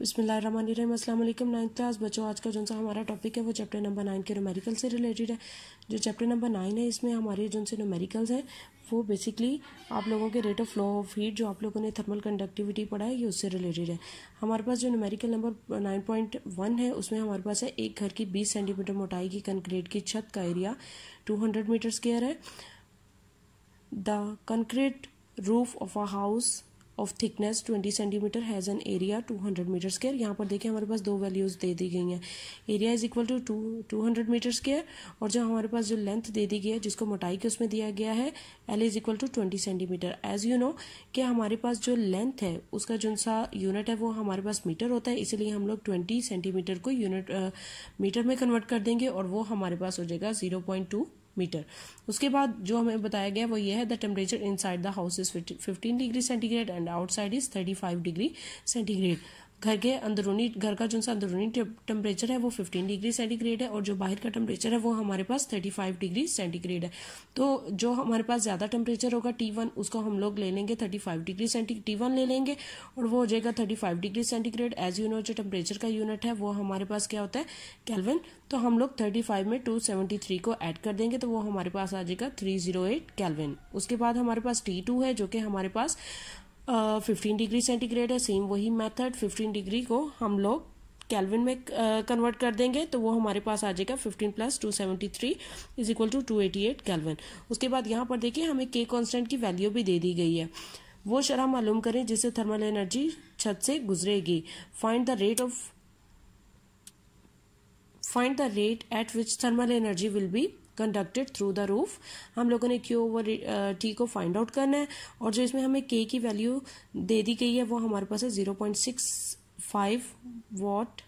बसमिलीम अल्लाम ninth class बच्चों आज का जो सा हमारा टॉपिक है वो चैप्टर नंबर नाइन के नोमेरिकल से रिलेटेड है जो चैप्टर नंबर नाइन है इसमें हमारे जो से नोमेरिकल्स हैं वो बेसिकली आप लोगों के rate of flow of heat जो आप लोगों ने थर्मल कंडक्टिविटी पढ़ा है ये उससे रिलेटेड है हमारे पास जो numerical number nine point one है उसमें हमारे पास है एक घर की बीस सेंटीमीटर मोटाई की कंक्रीट की छत का area two hundred metre square है the concrete roof of a house of thickness 20 centimetre has an area 200 metre square यहाँ पर देखिए हमारे पास दो वैल्यूज़ दे दी गई हैं area is equal to to two hundred metre square और जो हमारे पास जो लेंथ दे दी गई है जिसको मोटाई के उसमें दिया गया है L is equal to twenty centimetre as you know कि हमारे पास जो लेंथ है उसका जो सा यूनिट है वो हमारे पास मीटर होता है इसीलिए हम लोग ट्वेंटी सेंटीमीटर को यूनिट मीटर में कन्वर्ट कर देंगे और वो हमारे पास हो जाएगा जीरो पॉइंट टू मीटर उसके बाद जो हमें बताया गया वो ये है the temperature inside the house is fifteen degree centigrade and outside is thirty five degree centigrade घर के अंदरूनी घर का जो सा अंदरूनी टेम्परेचर है वो फिफ्टीन डिग्री सेंटीग्रेड है और जो बाहर का टेम्परेचर है वो हमारे पास थर्टी फाइव डिग्री सेंटीग्रेड है तो जो हमारे पास ज़्यादा टेम्परेचर होगा टी वन उसको हम लोग ले लेंगे thirty five degree centi T one ले लेंगे और वो हो जाएगा thirty five degree centigrade as you know जो टेम्परेचर का यूनिट है वो हमारे पास क्या होता है कैलविन तो हम लोग थर्टी फाइव में टू सेवेंटी थ्री को एड कर देंगे तो वो हमारे पास आ जाएगा थ्री जीरो एट कैलविन उसके बाद हमारे पास टी टू है जो कि हमारे पास फिफ्टीन डिग्री सेंटीग्रेड है सेम वही मेथड फिफ्टीन डिग्री को हम लोग कैलविन में कन्वर्ट uh, कर देंगे तो वो हमारे पास आ जाएगा 15 plus two seventy three is equal to two eighty eight kelvin उसके बाद यहाँ पर देखिए हमें के कांस्टेंट की वैल्यू भी दे दी गई है वो शराह मालूम करें जिससे थर्मल एनर्जी छत से गुजरेगी find the rate of find the rate at which thermal energy will be conducted through the roof हम लोगों ने क्यू ओवर टी को फाइंड आउट करना है और जो इसमें हमें के की वैल्यू दे दी गई है वो हमारे पास है zero point six five watt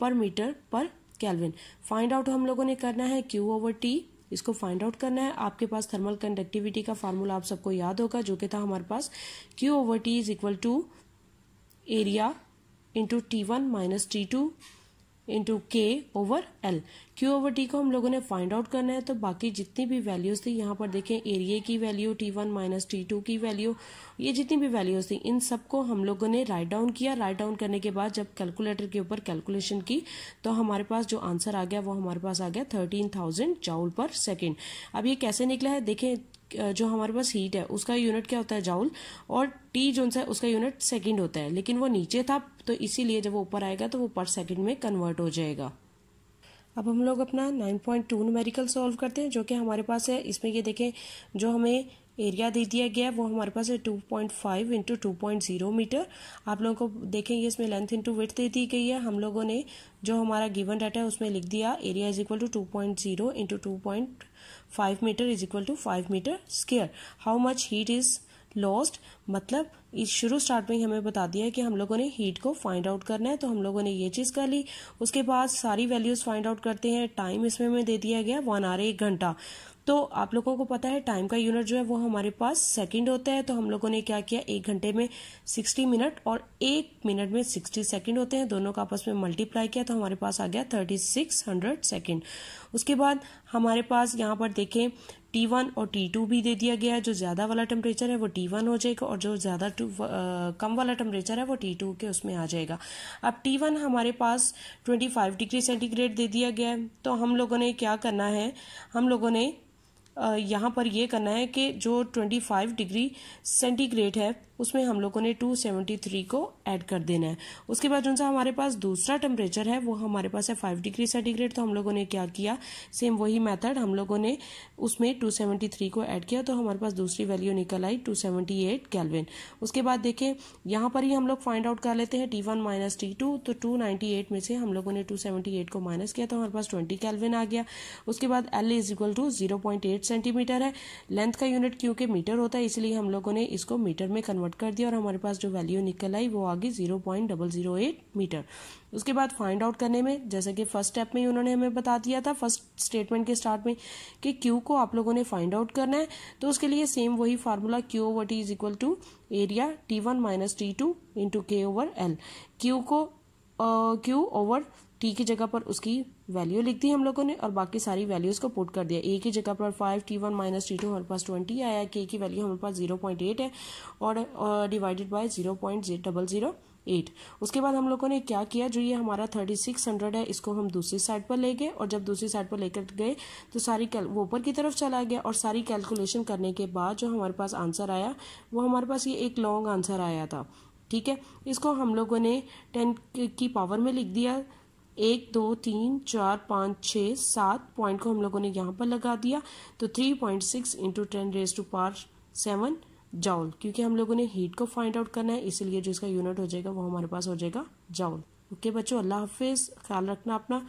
per metre per kelvin find out हम लोगों ने करना है क्यू ओवर टी इसको फाइंड आउट करना है आपके पास थर्मल कंडक्टिविटी का फार्मूला आप सबको याद होगा जो कि था हमारे पास Q over T is equal to area into T one minus T two into K over L Q over T को हम लोगों ने फाइंड आउट करना है तो बाकी जितनी भी वैल्यूज थी यहाँ पर देखें एरिए की value T one minus T two की वैल्यू ये जितनी भी वैल्यूज थी इन सबको हम लोगों ने राइट डाउन किया राइट डाउन करने के बाद जब कैलकुलेटर के ऊपर कैलकुलेशन की तो हमारे पास जो आंसर आ गया वो हमारे पास आ गया thirteen thousand joule per second अब ये कैसे निकला है देखें जो हमारे पास हीट है उसका यूनिट क्या होता है जाउल और टी जो है उसका यूनिट सेकेंड होता है लेकिन वो नीचे था तो इसीलिए जब वो ऊपर आएगा तो वो पर सेकेंड में कन्वर्ट हो जाएगा अब हम लोग अपना 9.2 पॉइंट सॉल्व करते हैं जो कि हमारे पास है इसमें ये देखें जो हमें एरिया दे दिया गया है वो हमारे पास है two point five into two point zero metre आप लोगों को देखेंगे इसमें लेंथ इंटू विथ दे दी गई है हम लोगों ने जो हमारा गिवन डाटा है उसमें लिख दिया area is equal to two point zero into two point five metre is equal to five metre square how much heat is lost मतलब इस शुरू स्टार्ट में हमें बता दिया है कि हम लोगों ने हीट को फाइंड आउट करना है तो हम लोगों ने ये चीज़ कर ली उसके बाद सारी वैल्यूज़ फाइंड आउट करते हैं टाइम इसमें हमें दे दिया गया वन आर एक घंटा तो आप लोगों को पता है टाइम का यूनिट जो है वो हमारे पास सेकंड होता है तो हम लोगों ने क्या किया एक घंटे में 60 मिनट और एक मिनट में 60 सेकंड होते हैं दोनों का आपस में मल्टीप्लाई किया तो हमारे पास आ गया 3600 सेकंड उसके बाद हमारे पास यहाँ पर देखें टी वन और टी टू भी दे दिया गया है जो ज़्यादा वाला टेम्परेचर है वो टी वन हो जाएगा और जो ज़्यादा टू कम वाला टेम्परेचर है वो टी टू के उसमें आ जाएगा अब टी वन हमारे पास ट्वेंटी फाइव डिग्री सेंटीग्रेड दे दिया गया है तो हम लोगों ने क्या करना है हम लोगों ने यहाँ पर यह करना है कि जो ट्वेंटी फाइव डिग्री सेंटीग्रेड है उसमें हम लोगों ने 273 को ऐड कर देना है उसके बाद जो हमारे पास दूसरा टेम्परेचर है वो हमारे पास है फाइव डिग्री सेंटीग्रेड तो हम लोगों ने क्या किया सेम वही मेथड हम लोगों ने उसमें 273 को ऐड किया तो हमारे पास दूसरी वैल्यू निकल आई 278 सेवेंटी उसके बाद देखें यहाँ पर ही हम लोग फाइंड आउट कर लेते हैं T one minus T two तो एट में से हम लोगों ने एट को माइनस किया तो हमारे पास ट्वेंटी कैलविन आ गया उसके बाद L is equal to zero centimetre है लेंथ का यूनिट क्योंकि मीटर होता है इसलिए हम लोगों ने इसको मीटर में कन्वर्ट नोट कर दिया और हमारे पास जो वैल्यू निकल आई वो आ गई zero point double zero eight metre उसके बाद फाइंड आउट करने में जैसे कि फर्स्ट स्टेप में ही उन्होंने हमें बता दिया था फर्स्ट स्टेटमेंट के स्टार्ट में कि क्यू को आप लोगों ने फाइंड आउट करना है तो उसके लिए सेम वही formula Q over T is equal to area T one minus T two into K over L Q को क्यू ओवर टी की जगह पर उसकी वैल्यू लिख दी हम लोगों ने और बाकी सारी वैल्यूज को पुट कर दिया ए की जगह पर five T one minus T two हमारे पास ट्वेंटी आया के की वैल्यू हमारे पास जीरो पॉइंट एट है और divided by zero point double zero eight उसके बाद हम लोगों ने क्या किया जो ये हमारा थर्टी सिक्स हंड्रेड है इसको हम दूसरी साइड पर ले गए और जब दूसरी साइड पर लेकर गए तो सारी कैल वो ऊपर की तरफ चला गया और सारी कैलकुलेशन करने के बाद जो हमारे पास आंसर आया वो हमारे पास ये एक लॉन्ग आंसर आया था ठीक है इसको हम लोगों ने टेन की पावर में लिख दिया एक दो तीन चार पाँच छः सात पॉइंट को हम लोगों ने यहाँ पर लगा दिया तो three point six into ten raise to power seven joule क्योंकि हम लोगों ने हीट को फाइंड आउट करना है इसीलिए जो इसका यूनिट हो जाएगा वो हमारे पास हो जाएगा जाउल ओके बच्चों अल्लाह हाफिज़ ख्याल रखना अपना